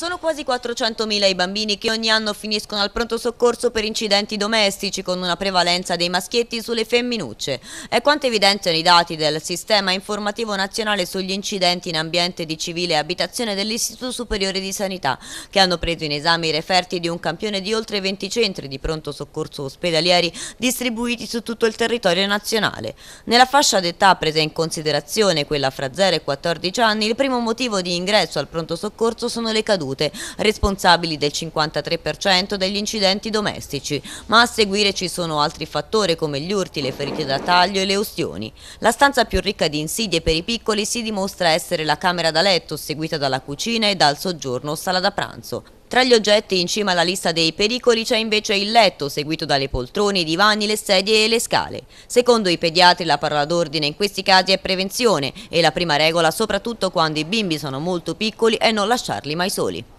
Sono quasi 400.000 i bambini che ogni anno finiscono al pronto soccorso per incidenti domestici con una prevalenza dei maschietti sulle femminucce. È quanto evidenziano i dati del Sistema Informativo Nazionale sugli incidenti in ambiente di civile e abitazione dell'Istituto Superiore di Sanità, che hanno preso in esame i referti di un campione di oltre 20 centri di pronto soccorso ospedalieri distribuiti su tutto il territorio nazionale. Nella fascia d'età presa in considerazione, quella fra 0 e 14 anni, il primo motivo di ingresso al pronto soccorso sono le cadute salute, responsabili del 53% degli incidenti domestici, ma a seguire ci sono altri fattori come gli urti, le ferite da taglio e le ustioni. La stanza più ricca di insidie per i piccoli si dimostra essere la camera da letto, seguita dalla cucina e dal soggiorno o sala da pranzo. Tra gli oggetti in cima alla lista dei pericoli c'è invece il letto, seguito dalle poltrone, i divani, le sedie e le scale. Secondo i pediatri la parola d'ordine in questi casi è prevenzione e la prima regola soprattutto quando i bimbi sono molto piccoli è non lasciarli mai soli.